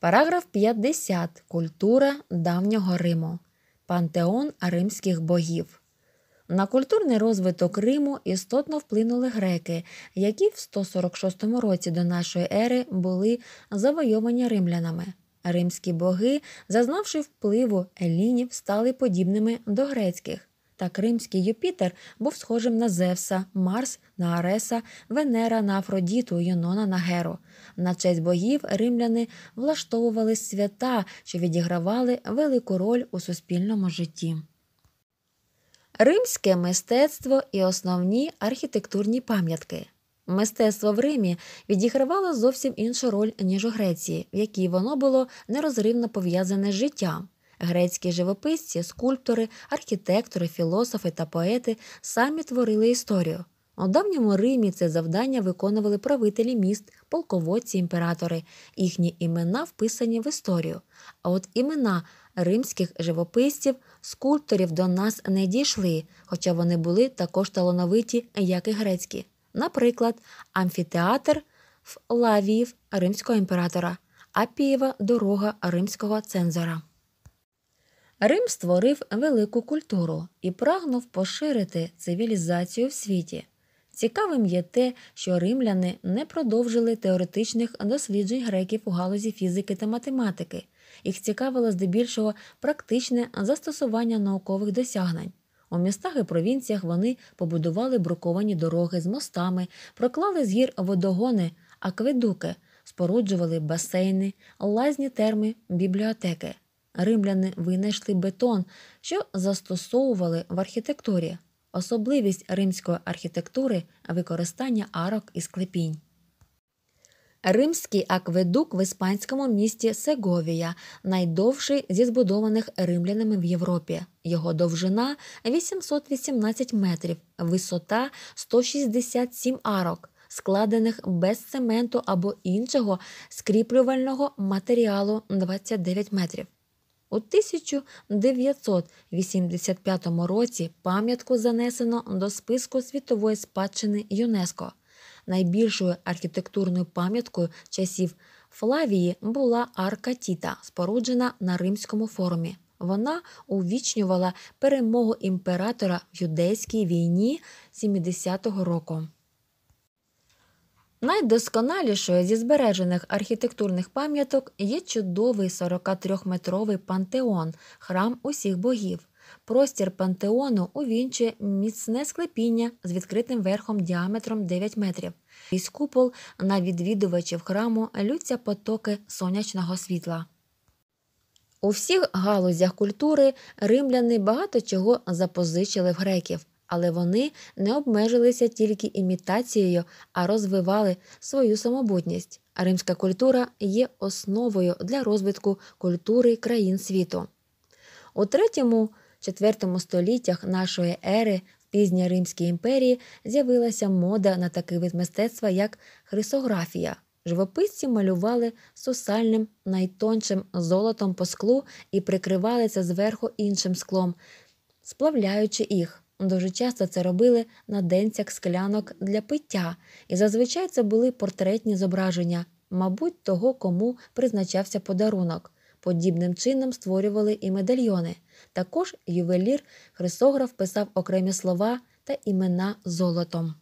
Параграф 50. Культура давнього Риму. Пантеон римських богів. На культурний розвиток Риму істотно вплинули греки, які в 146 році до нашої ери були завойовані римлянами. Римські боги, зазнавши впливу елінів, стали подібними до грецьких. Так римський Юпітер був схожим на Зевса, Марс на Ареса, Венера на Афродіту, Юнона на Геро. На честь богів римляни влаштовували свята, що відігравали велику роль у суспільному житті. Римське мистецтво і основні архітектурні пам'ятки. Мистецтво в Римі відігравало зовсім іншу роль, ніж у Греції, в якій воно було нерозривно пов'язане з життям. Грецькі живописці, скульптори, архітектори, філософи та поети самі творили історію. У давньому Римі це завдання виконували правителі міст, полководці, імператори. Їхні імена вписані в історію. А от імена римських живописців, скульпторів до нас не дійшли, хоча вони були також талановиті, як і грецькі. Наприклад, амфітеатр в лавіїв римського імператора, апієва дорога римського цензора. Рим створив велику культуру і прагнув поширити цивілізацію в світі. Цікавим є те, що римляни не продовжили теоретичних досліджень греків у галузі фізики та математики. Їх цікавило здебільшого практичне застосування наукових досягнень. У містах і провінціях вони побудували бруковані дороги з мостами, проклали з гір водогони, акведуки, споруджували басейни, лазні терми, бібліотеки римляни винайшли бетон, що застосовували в архітектурі, особливість римської архітектури використання арок і склепінь. Римський акведук в іспанському місті Сеговія, найдовший зі збудованих римлянами в Європі. Його довжина 818 метрів, висота 167 арок, складених без цементу або іншого скріплювального матеріалу 29 метрів. У 1985 році пам'ятку занесено до списку світової спадщини ЮНЕСКО. Найбільшою архітектурною пам'яткою часів Флавії була арка Тіта, споруджена на Римському форумі. Вона увічнювала перемогу імператора в юдейській війні 70-го року. Найдосконалішою зі збережених архітектурних пам'яток є чудовий 43-метровий пантеон, храм усіх богів. Простір пантеону увінчує міцне склепіння з відкритим верхом діаметром 9 метрів. Із купол на відвідувачів храму лються потоки сонячного світла. У всіх галузях культури римляни багато чого запозичили в греків але вони не обмежилися тільки імітацією, а розвивали свою самобутність. Римська культура є основою для розвитку культури країн світу. У 3-4 століттях нашої ери в пізній Римській імперії з'явилася мода на такий вид мистецтва, як хрисографія. Живописці малювали сусальним найтоншим золотом по склу і прикривали це зверху іншим склом, сплавляючи їх. Дуже часто це робили на денцях склянок для пиття, і зазвичай це були портретні зображення, мабуть, того, кому призначався подарунок. Подібним чином створювали і медальйони. Також ювелір хрисограф писав окремі слова та імена золотом.